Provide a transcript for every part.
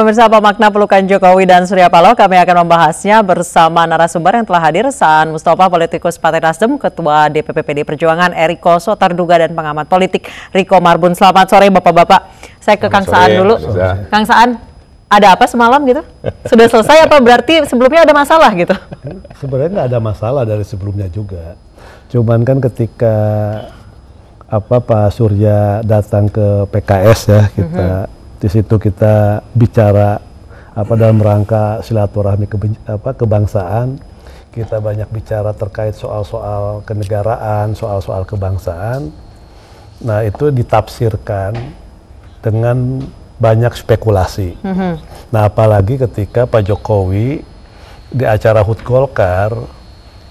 Pemirsa apa makna pelukan Jokowi dan Surya Paloh? Kami akan membahasnya bersama narasumber yang telah hadir, San Mustafa, politikus Partai Nasdem, Ketua DPP PD Perjuangan, Eriko Sotarduga, dan pengamat politik Riko Marbun. Selamat sore Bapak-Bapak. Saya ke Selamat Kang sore, Saan dulu. Bisa. Kang Saan, ada apa semalam gitu? Sudah selesai apa berarti sebelumnya ada masalah gitu? Sebenarnya nggak ada masalah dari sebelumnya juga. Cuman kan ketika apa Pak Surya datang ke PKS ya kita mm -hmm di situ kita bicara apa dalam rangka silaturahmi ke, apa, kebangsaan, kita banyak bicara terkait soal-soal kenegaraan, soal-soal kebangsaan. Nah itu ditafsirkan dengan banyak spekulasi. Mm -hmm. Nah apalagi ketika Pak Jokowi di acara Hut Golkar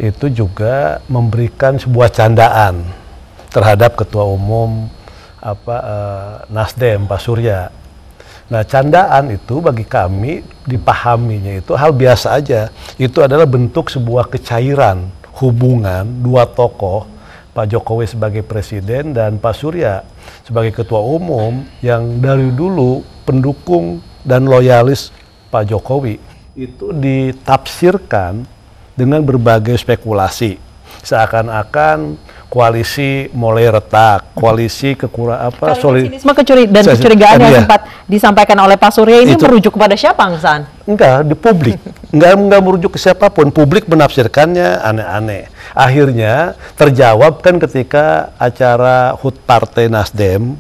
itu juga memberikan sebuah candaan terhadap ketua umum apa eh, Nasdem Pak Surya Nah, candaan itu bagi kami dipahaminya itu hal biasa aja. Itu adalah bentuk sebuah kecairan hubungan dua tokoh, Pak Jokowi sebagai presiden dan Pak Surya sebagai ketua umum yang dari dulu pendukung dan loyalis Pak Jokowi itu ditafsirkan dengan berbagai spekulasi seakan-akan koalisi mulai retak, koalisi kekurangan apa solid. Kecuri dan kecurigaan iya. yang sempat disampaikan oleh Pak Surya ini itu. merujuk kepada siapa, Kang Enggak, di publik. Enggak, enggak merujuk ke siapapun. Publik menafsirkannya aneh-aneh. Akhirnya terjawab kan ketika acara HUT Partai Nasdem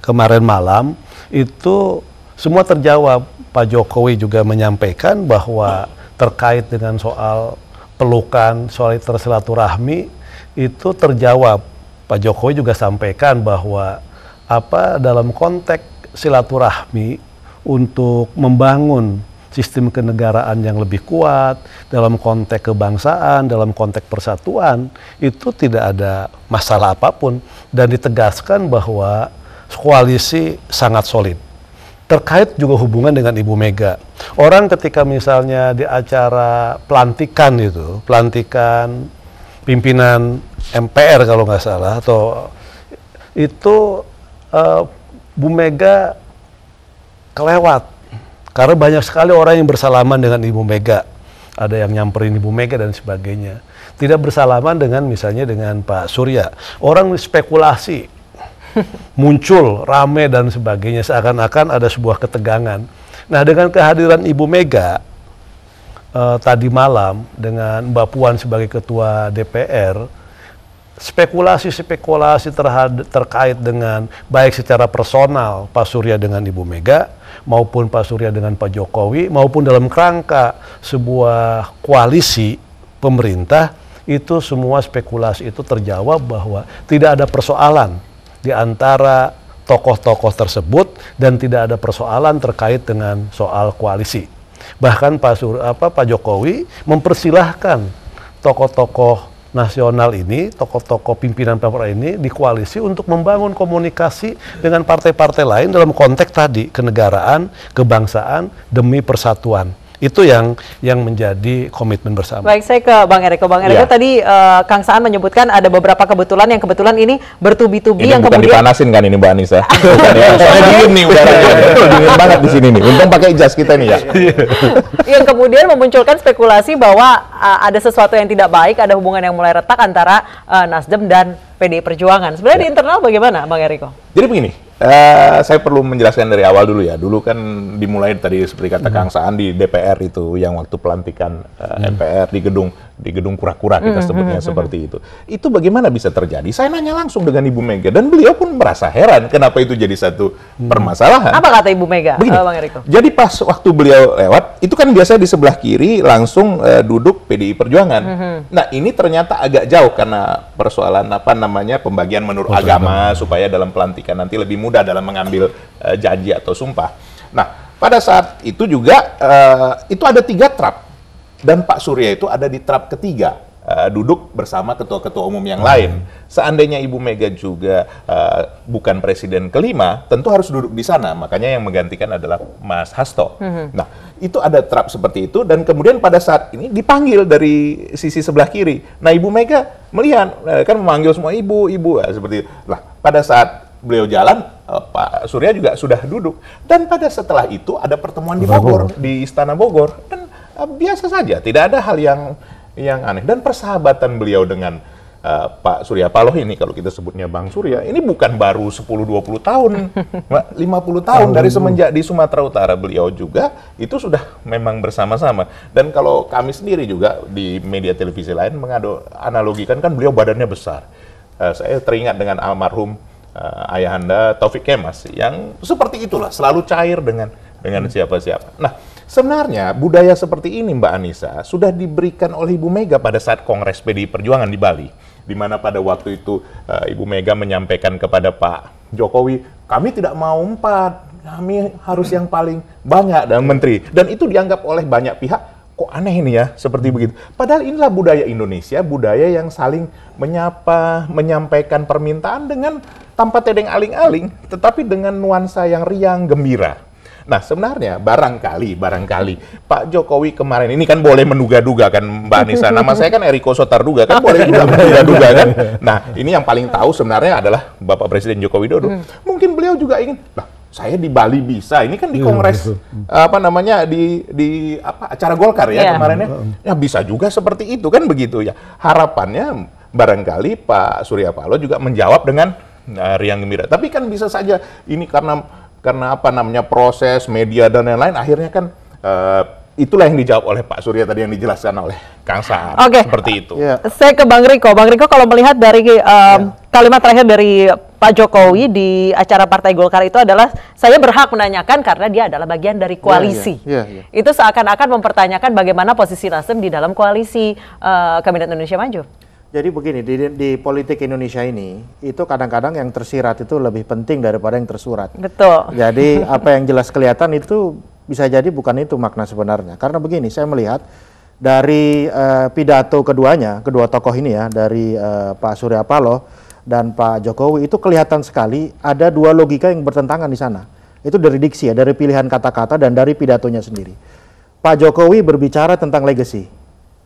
kemarin malam, itu semua terjawab. Pak Jokowi juga menyampaikan bahwa terkait dengan soal pelukan, soal tersilaturahmi, itu terjawab. Pak Jokowi juga sampaikan bahwa apa dalam konteks silaturahmi untuk membangun sistem kenegaraan yang lebih kuat dalam konteks kebangsaan, dalam konteks persatuan itu tidak ada masalah apapun dan ditegaskan bahwa koalisi sangat solid. Terkait juga hubungan dengan Ibu Mega. Orang ketika misalnya di acara pelantikan itu, pelantikan pimpinan MPR kalau nggak salah atau itu uh, Bu Mega kelewat karena banyak sekali orang yang bersalaman dengan Ibu Mega. Ada yang nyamperin Ibu Mega dan sebagainya. Tidak bersalaman dengan misalnya dengan Pak Surya. Orang spekulasi muncul rame dan sebagainya seakan-akan ada sebuah ketegangan. Nah, dengan kehadiran Ibu Mega eh, tadi malam dengan Mbak Puan sebagai ketua DPR, spekulasi-spekulasi terkait dengan baik secara personal Pak Surya dengan Ibu Mega maupun Pak Surya dengan Pak Jokowi maupun dalam kerangka sebuah koalisi pemerintah itu semua spekulasi itu terjawab bahwa tidak ada persoalan di antara tokoh-tokoh tersebut dan tidak ada persoalan terkait dengan soal koalisi. Bahkan Pak Sur apa Pak Jokowi mempersilahkan tokoh-tokoh nasional ini, tokoh-tokoh pimpinan Pemprov ini dikoalisi untuk membangun komunikasi dengan partai-partai lain dalam konteks tadi kenegaraan, kebangsaan demi persatuan. Itu yang yang menjadi komitmen bersama. Baik, saya ke Bang Eriko. Bang Eriko ya. tadi uh, Kang Saan menyebutkan ada beberapa kebetulan yang kebetulan ini bertubi-tubi yang bukan kemudian dipanasin kan ini Mbak Anissa. Soalnya iya. dingin nih udaranya. Iya. dingin banget di sini nih. Untung pakai jas kita nih ya. yang kemudian memunculkan spekulasi bahwa uh, ada sesuatu yang tidak baik, ada hubungan yang mulai retak antara uh, Nasdem dan PDI Perjuangan. Sebenarnya ya. di iya. internal bagaimana Bang Eriko? Jadi begini, Uh, saya perlu menjelaskan dari awal dulu ya. Dulu kan dimulai tadi seperti kata hmm. Kang Saan di DPR itu yang waktu pelantikan uh, hmm. MPR di gedung di gedung kura-kura kita hmm, hmm, sebutnya hmm, seperti hmm. itu. Itu bagaimana bisa terjadi? Saya nanya langsung dengan Ibu Mega dan beliau pun merasa heran kenapa itu jadi satu hmm. permasalahan. Apa kata Ibu Mega? Begini, eh, Bang Jadi pas waktu beliau lewat, itu kan biasanya di sebelah kiri langsung uh, duduk PDI Perjuangan. Hmm. Nah, ini ternyata agak jauh karena persoalan apa namanya pembagian menurut oh, agama betul. supaya dalam pelantikan nanti lebih mudah dalam mengambil uh, janji atau sumpah. Nah, pada saat itu juga uh, itu ada tiga trap dan Pak Surya itu ada di trap ketiga. Uh, duduk bersama ketua-ketua umum yang lain. Seandainya Ibu Mega juga uh, bukan presiden kelima, tentu harus duduk di sana. Makanya yang menggantikan adalah Mas Hasto. hmm Nah, itu ada trap seperti itu dan kemudian pada saat ini dipanggil dari sisi sebelah kiri. Nah, Ibu Mega melihat kan memanggil semua ibu, ibu seperti itu. Lah, pada saat beliau jalan, eh, Pak Surya juga sudah duduk. Dan pada setelah itu ada pertemuan di Bogor, di Istana Bogor. Dan eh, biasa saja, tidak ada hal yang yang aneh. Dan persahabatan beliau dengan uh, Pak Surya Paloh ini, kalau kita sebutnya Bang Surya, ini bukan baru 10-20 tahun, 50 tahun dari semenjak di Sumatera Utara beliau juga, itu sudah memang bersama-sama. Dan kalau kami sendiri juga di media televisi lain mengadu analogikan kan beliau badannya besar. Uh, saya teringat dengan almarhum uh, ayahanda Taufik Kemas yang seperti itulah selalu cair dengan dengan siapa-siapa. Nah, sebenarnya budaya seperti ini Mbak Anissa sudah diberikan oleh Ibu Mega pada saat Kongres PDI Perjuangan di Bali, di mana pada waktu itu uh, Ibu Mega menyampaikan kepada Pak Jokowi, kami tidak mau empat, kami harus yang paling banyak dan menteri. Dan itu dianggap oleh banyak pihak kok aneh ini ya seperti begitu. Padahal inilah budaya Indonesia, budaya yang saling menyapa, menyampaikan permintaan dengan tanpa tedeng aling-aling, tetapi dengan nuansa yang riang gembira. Nah, sebenarnya barangkali, barangkali Pak Jokowi kemarin ini kan boleh menduga-duga kan Mbak Nisa. Nama saya kan Eriko Sotarduga kan boleh juga iya. menduga-duga kan. Nah, ini yang paling tahu sebenarnya adalah Bapak Presiden Joko Widodo. Hmm. Mungkin beliau juga ingin, nah saya di Bali bisa. Ini kan di iya, Kongres apa namanya di di apa acara Golkar ya yeah. kemarin ya. Ya bisa juga seperti itu kan begitu ya. Harapannya barangkali Pak Surya Paloh juga menjawab dengan nah, riang gembira. Tapi kan bisa saja ini karena karena apa namanya proses media dan lain-lain akhirnya kan uh, itulah yang dijawab oleh Pak Surya tadi yang dijelaskan oleh Kang Saan. Oke. Okay. Seperti itu. Yeah. Saya ke Bang Riko. Bang Riko kalau melihat dari um, eh, yeah. kalimat terakhir dari Pak Jokowi di acara Partai Golkar itu adalah saya berhak menanyakan karena dia adalah bagian dari ya, ya, koalisi. Yeah, yeah. Yeah, yeah. Itu seakan-akan mempertanyakan bagaimana posisi Nasdem di dalam koalisi uh, Kabinet Indonesia Maju. Jadi begini, di, di politik Indonesia ini, itu kadang-kadang yang tersirat itu lebih penting daripada yang tersurat. Betul. Jadi apa yang jelas kelihatan itu bisa jadi bukan itu makna sebenarnya. Karena begini, saya melihat dari uh, pidato keduanya, kedua tokoh ini ya, dari uh, Pak Surya Paloh dan Pak Jokowi, itu kelihatan sekali ada dua logika yang bertentangan di sana. Itu dari diksi ya, dari pilihan kata-kata dan dari pidatonya sendiri. Pak Jokowi berbicara tentang legacy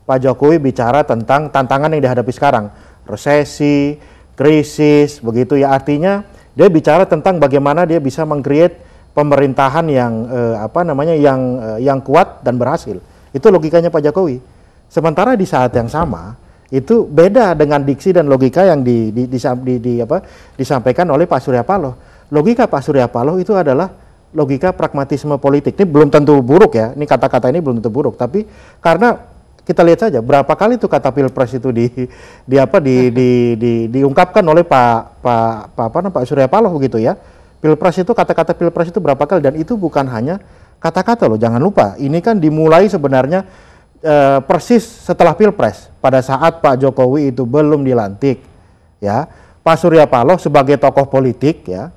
Pak Jokowi bicara tentang tantangan yang dihadapi sekarang, resesi, krisis, begitu ya artinya dia bicara tentang bagaimana dia bisa mengcreate pemerintahan yang eh, apa namanya yang eh, yang kuat dan berhasil. Itu logikanya Pak Jokowi. Sementara di saat yang sama itu beda dengan diksi dan logika yang di, di, di, di, di apa disampaikan oleh Pak Surya Paloh. Logika Pak Surya Paloh itu adalah logika pragmatisme politik. Ini belum tentu buruk ya. Ini kata-kata ini belum tentu buruk, tapi karena kita lihat saja berapa kali itu kata pilpres itu di di apa di, di, di diungkapkan oleh Pak Pak Pak apa Pak Surya Paloh begitu ya. Pilpres itu kata-kata pilpres itu berapa kali dan itu bukan hanya kata-kata loh, jangan lupa. Ini kan dimulai sebenarnya e, persis setelah pilpres pada saat Pak Jokowi itu belum dilantik ya. Pak Surya Paloh sebagai tokoh politik ya.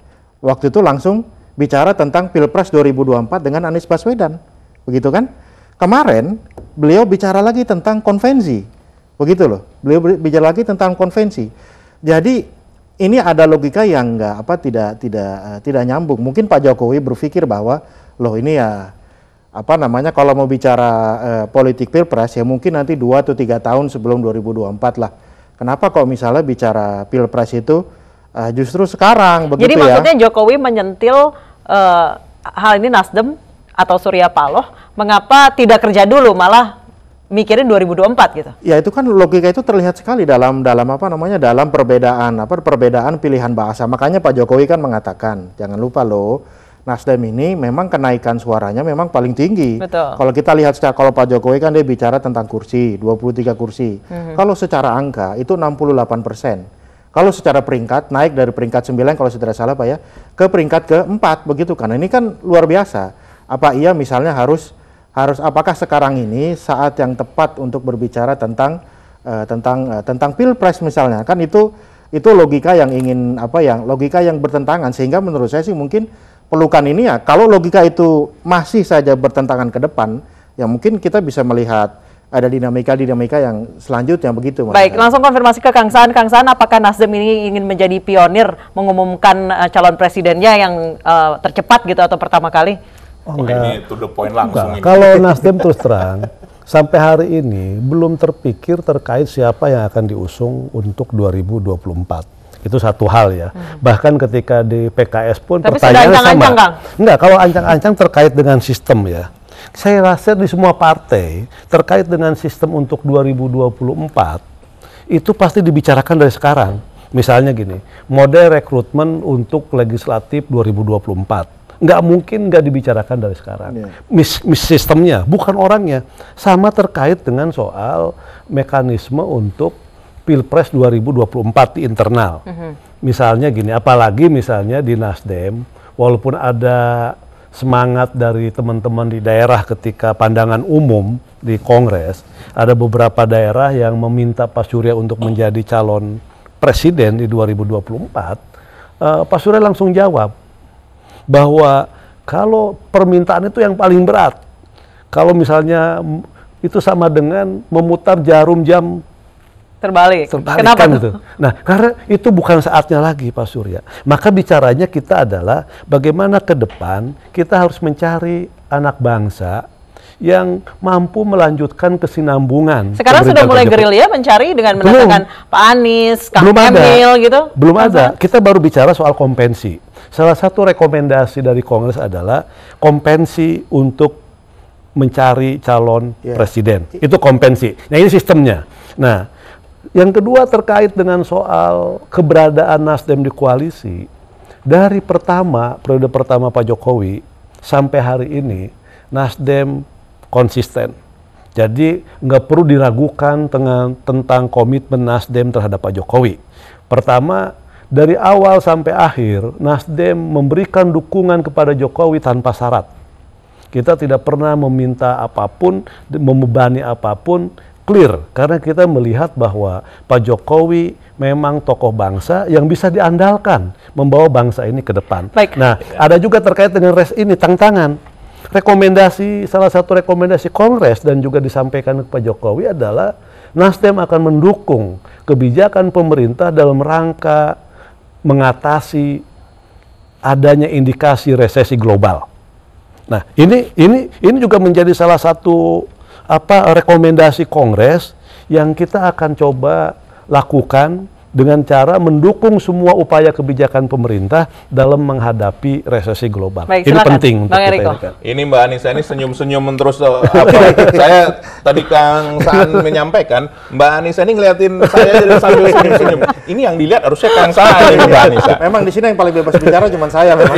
Waktu itu langsung bicara tentang Pilpres 2024 dengan Anies Baswedan. Begitu kan? Kemarin beliau bicara lagi tentang konvensi. Begitu loh. Beliau bicara lagi tentang konvensi. Jadi ini ada logika yang enggak apa tidak tidak eh, tidak nyambung. Mungkin Pak Jokowi berpikir bahwa loh ini ya apa namanya kalau mau bicara uh, politik pilpres ya mungkin nanti dua atau tiga tahun sebelum 2024 lah. Kenapa kok misalnya bicara pilpres itu uh, justru sekarang begitu Jadi ya? maksudnya Jokowi menyentil uh, hal ini Nasdem atau Surya Paloh mengapa tidak kerja dulu malah mikirin 2024 gitu. Ya itu kan logika itu terlihat sekali dalam dalam apa namanya dalam perbedaan apa perbedaan pilihan bahasa. Makanya Pak Jokowi kan mengatakan jangan lupa loh Nasdem ini memang kenaikan suaranya memang paling tinggi. Betul. Kalau kita lihat secara kalau Pak Jokowi kan dia bicara tentang kursi 23 kursi. Mm -hmm. Kalau secara angka itu 68 persen. Kalau secara peringkat naik dari peringkat 9 kalau tidak salah Pak ya ke peringkat ke-4 begitu kan. ini kan luar biasa. Apa iya misalnya harus harus apakah sekarang ini saat yang tepat untuk berbicara tentang uh, tentang uh, tentang pilpres misalnya kan itu itu logika yang ingin apa yang logika yang bertentangan sehingga menurut saya sih mungkin pelukan ini ya kalau logika itu masih saja bertentangan ke depan ya mungkin kita bisa melihat ada dinamika-dinamika yang selanjutnya begitu. Baik, langsung konfirmasi ke Kang Saan. Kang Saan, apakah Nasdem ini ingin menjadi pionir mengumumkan uh, calon presidennya yang uh, tercepat gitu atau pertama kali? Oh, ini to the point langsung. Enggak. Ini. Kalau Nasdem terus terang, sampai hari ini belum terpikir terkait siapa yang akan diusung untuk 2024. Itu satu hal ya. Hmm. Bahkan ketika di PKS pun Tapi pertanyaannya ancang -ancang, sama. Ancang, Enggak, kalau ancang-ancang terkait dengan sistem ya. Saya rasa di semua partai terkait dengan sistem untuk 2024 itu pasti dibicarakan dari sekarang. Misalnya gini, model rekrutmen untuk legislatif 2024 nggak mungkin nggak dibicarakan dari sekarang. Yeah. Mis, mis sistemnya, bukan orangnya. Sama terkait dengan soal mekanisme untuk Pilpres 2024 di internal. Mm -hmm. Misalnya gini, apalagi misalnya di Nasdem, walaupun ada semangat dari teman-teman di daerah ketika pandangan umum di Kongres, ada beberapa daerah yang meminta Pak Surya untuk menjadi calon presiden di 2024, uh, eh, Pak Surya langsung jawab, bahwa kalau permintaan itu yang paling berat. Kalau misalnya itu sama dengan memutar jarum jam terbalik. terbalik Kenapa kan itu? Nah, karena itu bukan saatnya lagi Pak Surya. Maka bicaranya kita adalah bagaimana ke depan kita harus mencari anak bangsa yang mampu melanjutkan kesinambungan. Sekarang sudah mulai gerilya mencari dengan mendatangkan Pak Anies, Kang Emil gitu. Belum ada. Kita baru bicara soal kompensi Salah satu rekomendasi dari Kongres adalah kompensi untuk mencari calon yeah. presiden. Itu kompensi. Nah, ini sistemnya. Nah, yang kedua terkait dengan soal keberadaan Nasdem di koalisi. Dari pertama, periode pertama Pak Jokowi sampai hari ini Nasdem konsisten. Jadi nggak perlu diragukan tentang komitmen Nasdem terhadap Pak Jokowi. Pertama, dari awal sampai akhir Nasdem memberikan dukungan kepada Jokowi tanpa syarat. Kita tidak pernah meminta apapun, membebani apapun, clear karena kita melihat bahwa Pak Jokowi memang tokoh bangsa yang bisa diandalkan membawa bangsa ini ke depan. Baik. Nah, ada juga terkait dengan res ini tantangan rekomendasi salah satu rekomendasi Kongres dan juga disampaikan ke Pak Jokowi adalah Nasdem akan mendukung kebijakan pemerintah dalam rangka mengatasi adanya indikasi resesi global. Nah, ini ini ini juga menjadi salah satu apa rekomendasi kongres yang kita akan coba lakukan dengan cara mendukung semua upaya kebijakan pemerintah dalam menghadapi resesi global. Baik, ini penting untuk Bang kita. Ini Mbak Anissa ini senyum-senyum terus eh, apa? Ya? saya tadi Kang San menyampaikan Mbak Anissa ini ngeliatin saya dari sambil senyum-senyum. Ini yang dilihat harusnya Kang San, ini Mbak iya. Anissa. Memang di sini yang paling bebas bicara cuma saya iya.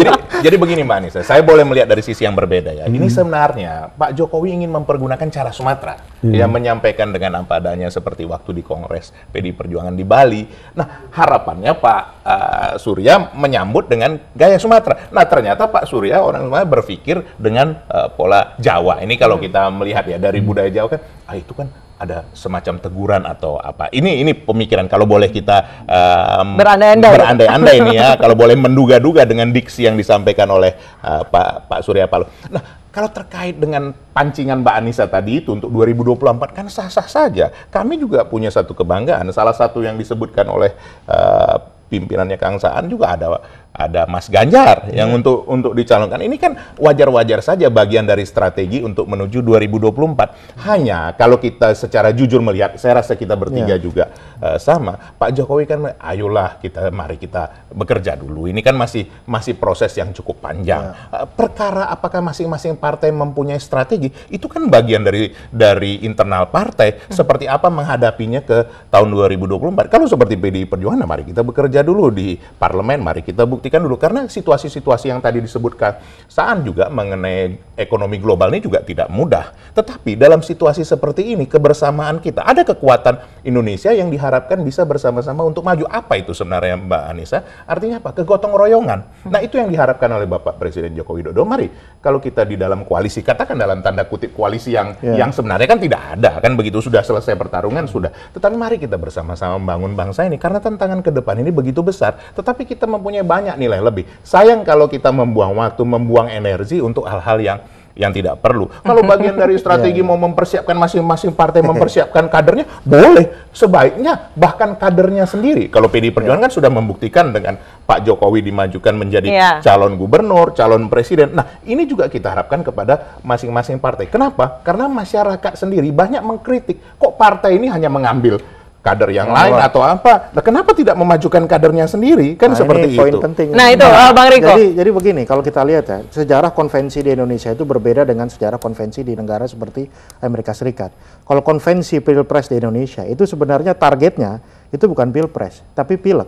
jadi jadi begini Mbak Anissa, saya boleh melihat dari sisi yang berbeda ya. Hmm. Ini sebenarnya Pak Jokowi ingin mempergunakan cara Sumatera hmm. yang menyampaikan dengan apa adanya seperti waktu di Kongres PD Perjuangan di Bali. Nah, harapannya Pak uh, Surya menyambut dengan gaya Sumatera. Nah, ternyata Pak Surya orang Sumatera berpikir dengan uh, pola Jawa. Ini kalau hmm. kita melihat ya dari hmm. budaya Jawa kan, ah itu kan ada semacam teguran atau apa. Ini ini pemikiran kalau boleh kita um, berandai-andai berandai ini ya, kalau boleh menduga-duga dengan diksi yang disampaikan oleh uh, Pak Pak Surya Paloh. Nah, kalau terkait dengan pancingan Mbak Anissa tadi itu untuk 2024 kan sah-sah saja. Kami juga punya satu kebanggaan. Salah satu yang disebutkan oleh uh, pimpinannya Kang Saan juga ada ada Mas Ganjar yeah. yang iya. untuk untuk dicalonkan. Ini kan wajar-wajar saja bagian dari strategi untuk menuju 2024. Hanya kalau kita secara jujur melihat, saya rasa kita bertiga yeah. juga uh, sama. Pak Jokowi kan ayolah kita mari kita bekerja dulu. Ini kan masih masih proses yang cukup panjang. Yeah. Iya. Uh, perkara apakah masing-masing partai mempunyai strategi itu kan bagian dari dari internal partai hmm. seperti apa menghadapinya ke tahun 2024. Kalau seperti PDI Perjuangan mari kita bekerja dulu di parlemen, mari kita buktikan dulu karena situasi-situasi yang tadi disebutkan saat juga mengenai ekonomi global ini juga tidak mudah. Tetapi dalam situasi seperti ini kebersamaan kita ada kekuatan Indonesia yang diharapkan bisa bersama-sama untuk maju. Apa itu sebenarnya Mbak Anissa? Artinya apa? Kegotong royongan. Nah, itu yang diharapkan oleh Bapak Presiden Joko Widodo. Mari kalau kita di dalam koalisi katakan dalam tanda kutip koalisi yang yeah. yang sebenarnya kan tidak ada kan begitu sudah selesai pertarungan sudah. Tetapi mari kita bersama-sama membangun bangsa ini karena tantangan ke depan ini begitu besar. Tetapi kita mempunyai banyak banyak nilai lebih. Sayang kalau kita membuang waktu, membuang energi untuk hal-hal yang yang tidak perlu. Kalau bagian dari strategi yeah. Ya. mau mempersiapkan masing-masing partai mempersiapkan kadernya, boleh sebaiknya bahkan kadernya sendiri. Kalau PD Perjuangan yeah. kan sudah membuktikan dengan Pak Jokowi dimajukan menjadi yeah. calon gubernur, calon presiden. Nah, ini juga kita harapkan kepada masing-masing partai. Kenapa? Karena masyarakat sendiri banyak mengkritik kok partai ini hanya mengambil kader yang oh, lain atau apa. Nah, kenapa tidak memajukan kadernya sendiri? Kan nah, seperti ini poin itu. penting. Nah, itu nah, eh, Bang Riko. Jadi jadi begini, kalau kita lihat ya, sejarah konvensi di Indonesia itu berbeda dengan sejarah konvensi di negara seperti Amerika Serikat. Kalau konvensi Pilpres di Indonesia itu sebenarnya targetnya itu bukan Pilpres, tapi Pileg.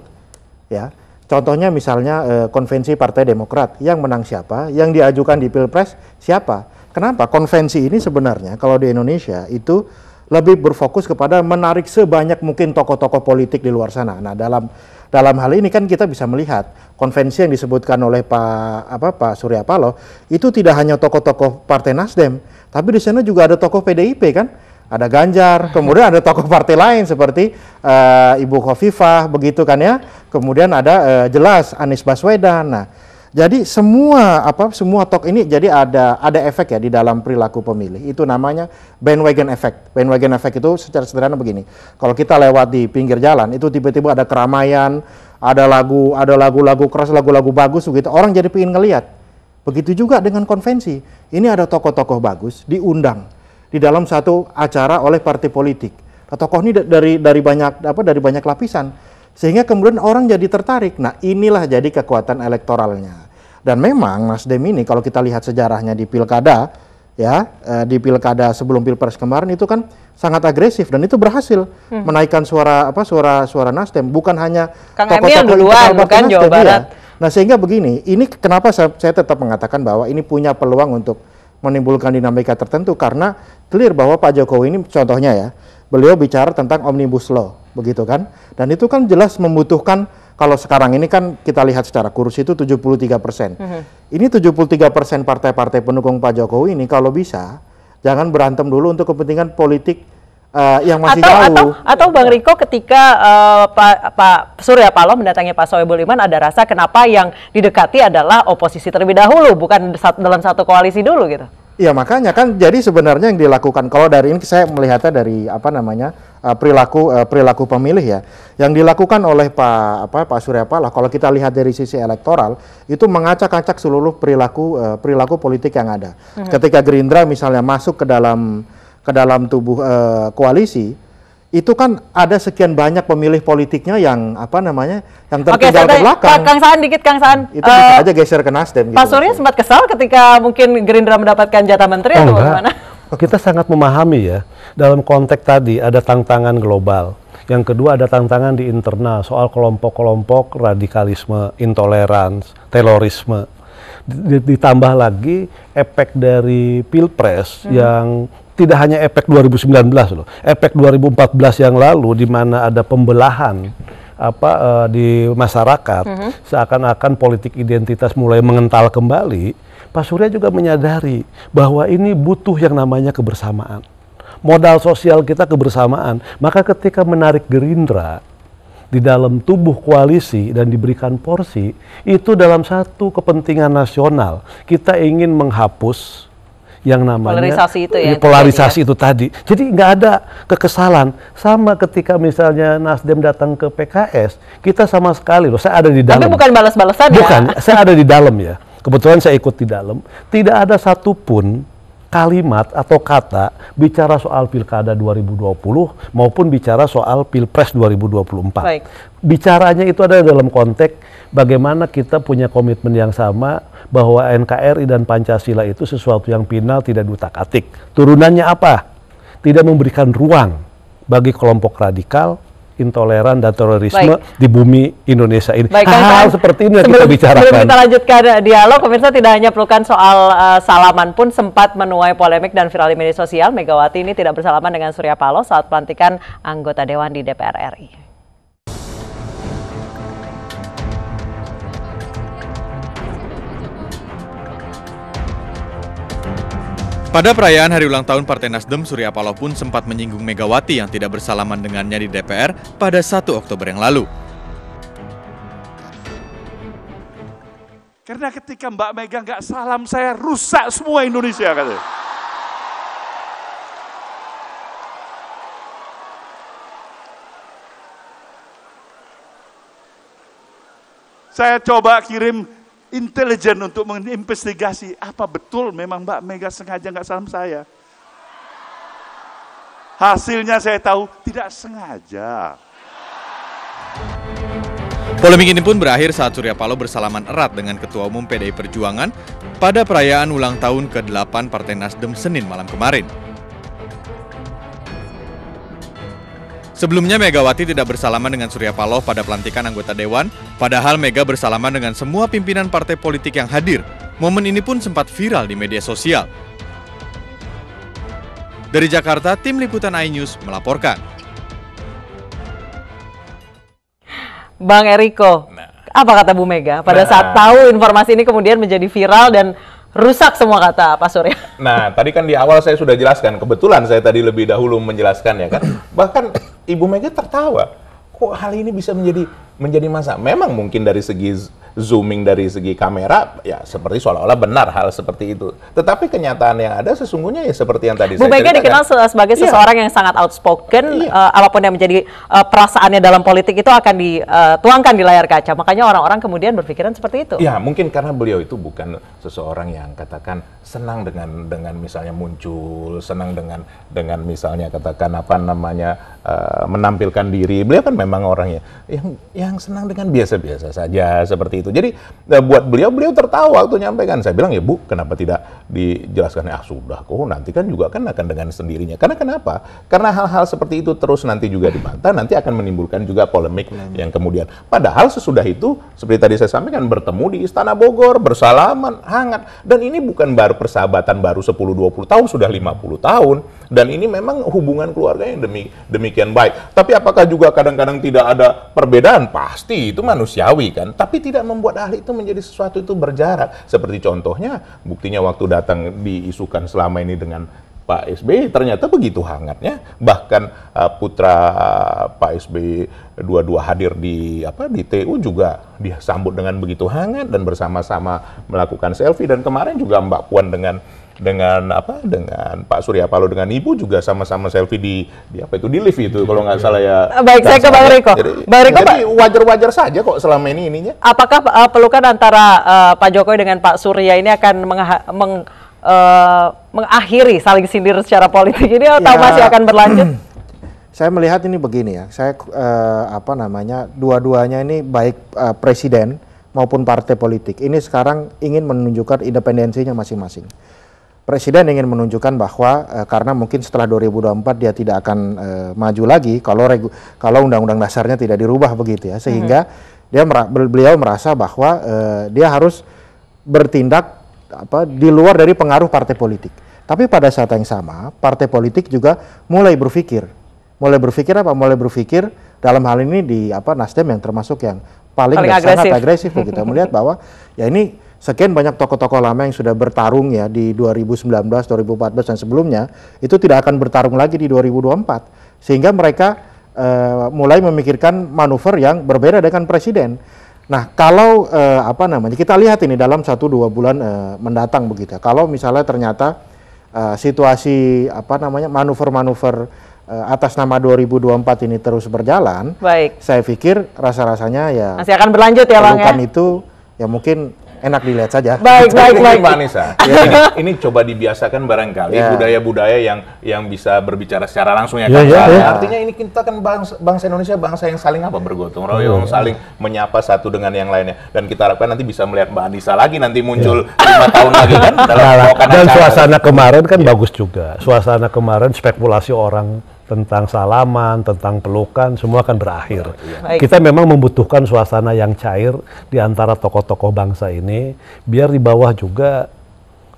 Ya. Contohnya misalnya eh, konvensi Partai Demokrat, yang menang siapa, yang diajukan di Pilpres siapa. Kenapa? Konvensi ini sebenarnya kalau di Indonesia itu lebih berfokus kepada menarik sebanyak mungkin tokoh-tokoh politik di luar sana. Nah, dalam dalam hal ini kan kita bisa melihat konvensi yang disebutkan oleh Pak apa Pak Surya Paloh itu tidak hanya tokoh-tokoh Partai Nasdem, tapi di sana juga ada tokoh PDIP kan? Ada Ganjar, kemudian ada tokoh partai lain seperti uh, Ibu Khofifah begitu kan ya. Kemudian ada uh, jelas Anies Baswedan. Nah, jadi semua apa semua talk ini jadi ada ada efek ya di dalam perilaku pemilih. Itu namanya bandwagon effect. Bandwagon effect itu secara sederhana begini. Kalau kita lewat di pinggir jalan itu tiba-tiba ada keramaian, ada lagu, ada lagu-lagu keras, lagu-lagu bagus begitu. Orang jadi pengen ngelihat. Begitu juga dengan konvensi. Ini ada tokoh-tokoh bagus diundang di dalam satu acara oleh partai politik. Nah, tokoh ini dari dari banyak apa dari banyak lapisan sehingga kemudian orang jadi tertarik. Nah inilah jadi kekuatan elektoralnya. Dan memang Nasdem ini kalau kita lihat sejarahnya di pilkada, ya eh, di pilkada sebelum pilpres kemarin itu kan sangat agresif dan itu berhasil hmm. menaikkan suara apa suara suara Nasdem bukan hanya Kang tokoh-tokoh duluan bukan Nasdem, Jawa iya. Barat. Ya. Nah sehingga begini, ini kenapa saya, saya tetap mengatakan bahwa ini punya peluang untuk menimbulkan dinamika tertentu karena clear bahwa Pak Jokowi ini contohnya ya, beliau bicara tentang omnibus law begitu kan? Dan itu kan jelas membutuhkan kalau sekarang ini kan kita lihat secara kursi itu 73 persen. Mm -hmm. Ini 73 persen partai-partai pendukung Pak Jokowi ini kalau bisa jangan berantem dulu untuk kepentingan politik uh, yang masih atau, jauh. Atau, atau Bang Riko ketika uh, Pak Pak Surya Paloh mendatangi Pak Soebul Iman ada rasa kenapa yang didekati adalah oposisi terlebih dahulu bukan dalam satu koalisi dulu gitu. Iya makanya kan jadi sebenarnya yang dilakukan kalau dari ini saya melihatnya dari apa namanya Eh, perilaku eh, perilaku pemilih ya. Yang dilakukan oleh Pak apa Pak Surya Paloh kalau kita lihat dari sisi elektoral itu mengacak-acak seluruh perilaku eh, perilaku politik yang ada. Hmm. Ketika Gerindra misalnya masuk ke dalam ke dalam tubuh uh, koalisi itu kan ada sekian banyak pemilih politiknya yang apa namanya yang tertinggal Oke, ke belakang. Kang Saan dikit Kang Saan. Itu uh, bisa aja geser ke Nasdem. Pak gitu, Surya sempat kesal ketika mungkin Gerindra mendapatkan jatah menteri oh, atau gimana? Oh, kita sangat memahami ya dalam konteks tadi ada tantangan global. Yang kedua ada tantangan di internal soal kelompok-kelompok radikalisme, intoleransi, terorisme. Ditambah lagi efek dari pilpres hmm. yang tidak hanya efek 2019 loh, efek 2014 yang lalu di mana ada pembelahan apa uh, di masyarakat mm -hmm. seakan-akan politik identitas mulai mengental kembali Pak Surya juga menyadari bahwa ini butuh yang namanya kebersamaan. Modal sosial kita kebersamaan. Maka ketika menarik Gerindra di dalam tubuh koalisi dan diberikan porsi, itu dalam satu kepentingan nasional. Kita ingin menghapus yang namanya polarisasi itu ya polarisasi itu tadi, itu tadi. jadi nggak ada kekesalan sama ketika misalnya Nasdem datang ke PKS kita sama sekali loh saya ada di dalam tapi bukan balas-balasan ya. bukan saya ada di dalam ya Kebetulan saya ikut di dalam, tidak ada satupun kalimat atau kata bicara soal pilkada 2020 maupun bicara soal pilpres 2024. Baik. Bicaranya itu ada dalam konteks bagaimana kita punya komitmen yang sama bahwa NKRI dan Pancasila itu sesuatu yang final tidak dutak atik. Turunannya apa? Tidak memberikan ruang bagi kelompok radikal, intoleran dan terorisme Baik. di bumi Indonesia ini. Baik, Hal-hal seperti ini yang sebelum, kita bicarakan. Sebelum kita lanjutkan dialog, pemirsa tidak hanya pelukan soal uh, salaman pun sempat menuai polemik dan viral di media sosial. Megawati ini tidak bersalaman dengan Surya Paloh saat pelantikan anggota Dewan di DPR RI. Pada perayaan hari ulang tahun Partai Nasdem, Surya Paloh pun sempat menyinggung Megawati yang tidak bersalaman dengannya di DPR pada 1 Oktober yang lalu. Karena ketika Mbak Mega nggak salam, saya rusak semua Indonesia katanya. Saya coba kirim intelijen untuk menginvestigasi apa betul memang Mbak Mega sengaja nggak salam saya. Hasilnya saya tahu tidak sengaja. Polemik ini pun berakhir saat Surya Paloh bersalaman erat dengan Ketua Umum PDI Perjuangan pada perayaan ulang tahun ke-8 Partai Nasdem Senin malam kemarin. Sebelumnya Megawati tidak bersalaman dengan Surya Paloh pada pelantikan anggota Dewan, padahal Mega bersalaman dengan semua pimpinan partai politik yang hadir. Momen ini pun sempat viral di media sosial. Dari Jakarta, Tim Liputan iNews melaporkan. Bang Eriko, nah. apa kata Bu Mega? Pada nah. saat tahu informasi ini kemudian menjadi viral dan rusak semua kata Pak Surya. Nah, tadi kan di awal saya sudah jelaskan, kebetulan saya tadi lebih dahulu menjelaskan ya kan. Bahkan Ibu Mega tertawa. Kok hal ini bisa menjadi menjadi masa? Memang mungkin dari segi zooming dari segi kamera ya seperti seolah-olah benar hal seperti itu. Tetapi kenyataan yang ada sesungguhnya ya seperti yang tadi Bu saya Mega dikenal sebagai iya. seseorang yang sangat outspoken, iya. uh, apapun yang menjadi uh, perasaannya dalam politik itu akan dituangkan eh, di layar kaca. Makanya orang-orang kemudian berpikiran seperti itu. Ya, mungkin karena beliau itu bukan seseorang yang katakan senang dengan dengan misalnya muncul, senang dengan dengan misalnya katakan apa namanya uh, menampilkan diri. Beliau kan memang orangnya yang yang senang dengan biasa-biasa saja seperti itu. Jadi uh, buat beliau beliau tertawa waktu nyampaikan. Saya bilang ya Bu, kenapa tidak dijelaskan? Ah sudah kok, nanti kan juga kan akan dengan sendirinya. Karena kenapa? Karena hal-hal seperti itu terus nanti juga dibantah, nanti akan menimbulkan juga polemik hmm. yang kemudian. Padahal sesudah itu seperti tadi saya sampaikan bertemu di Istana Bogor, bersalaman, hangat dan ini bukan baru persahabatan baru 10 20 tahun sudah 50 tahun dan ini memang hubungan keluarga yang demi, demikian baik. Tapi apakah juga kadang-kadang tidak ada perbedaan? Pasti itu manusiawi kan. Tapi tidak membuat ahli itu menjadi sesuatu itu berjarak. Seperti contohnya buktinya waktu datang diisukan selama ini dengan Pak SBY ternyata begitu hangatnya bahkan uh, putra uh, Pak SBY dua-dua hadir di apa di TU juga disambut dengan begitu hangat dan bersama-sama melakukan selfie dan kemarin juga Mbak Puan dengan dengan apa dengan Pak Surya Paloh dengan ibu juga sama-sama selfie di, di apa itu di lift itu kalau nggak salah ya eh, baik nah, saya ke Bang Riko Bang Riko jadi wajar-wajar saja kok selama ini ininya apakah uh, pelukan antara uh, Pak Jokowi dengan Pak Surya ini akan meng uh, mengakhiri saling sindir secara politik ini atau ya, masih akan berlanjut? Saya melihat ini begini ya, saya uh, apa namanya dua-duanya ini baik uh, presiden maupun partai politik ini sekarang ingin menunjukkan independensinya masing-masing. Presiden ingin menunjukkan bahwa e, karena mungkin setelah 2024 dia tidak akan e, maju lagi kalau regu, kalau undang-undang dasarnya tidak dirubah begitu ya sehingga mm -hmm. dia mer beliau merasa bahwa e, dia harus bertindak apa di luar dari pengaruh partai politik. Tapi pada saat yang sama, partai politik juga mulai berpikir, mulai berpikir apa? Mulai berpikir dalam hal ini di apa Nasdem yang termasuk yang paling, paling agresif. sangat agresif begitu melihat bahwa ya ini sekian banyak tokoh-tokoh lama yang sudah bertarung ya di 2019, 2014 dan sebelumnya itu tidak akan bertarung lagi di 2024 sehingga mereka uh, mulai memikirkan manuver yang berbeda dengan presiden Nah, kalau eh, apa namanya? Kita lihat ini dalam satu dua bulan eh, mendatang begitu. Ya. Kalau misalnya ternyata eh, situasi apa namanya? manuver-manuver eh, atas nama 2024 ini terus berjalan. Baik. Saya pikir rasa-rasanya ya masih akan berlanjut ya Bang ya. itu ya mungkin enak dilihat saja. Baik, baik, baik. Mbak Anissa, iya, ini, ini coba dibiasakan barangkali budaya budaya-budaya yang yang bisa berbicara secara langsung ya. Yeah, yeah, yeah. Artinya ini kita kan bangsa, bangsa Indonesia bangsa yang saling apa bergotong royong, yeah. saling menyapa satu dengan yang lainnya. Dan kita harapkan nanti bisa melihat Mbak Anissa lagi nanti muncul iya. lima yeah. tahun lagi kan nah, dalam nah, Dan acara. suasana kemarin kan yeah. bagus juga. Suasana kemarin spekulasi orang tentang salaman, tentang pelukan, semua akan berakhir. Iya. Baik. Kita memang membutuhkan suasana yang cair di antara tokoh-tokoh bangsa ini, biar di bawah juga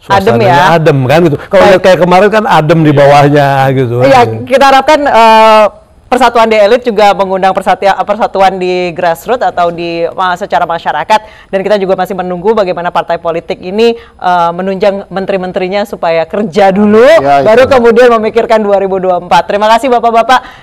adem ya, adem kan gitu. Kalau kayak kemarin kan adem di iya. bawahnya gitu. Iya, kita harapkan. Uh, Persatuan di Elit juga mengundang persatuan di grassroots atau di secara masyarakat dan kita juga masih menunggu bagaimana partai politik ini uh, menunjang menteri-menterinya supaya kerja dulu ya, baru kemudian memikirkan 2024. Terima kasih Bapak-bapak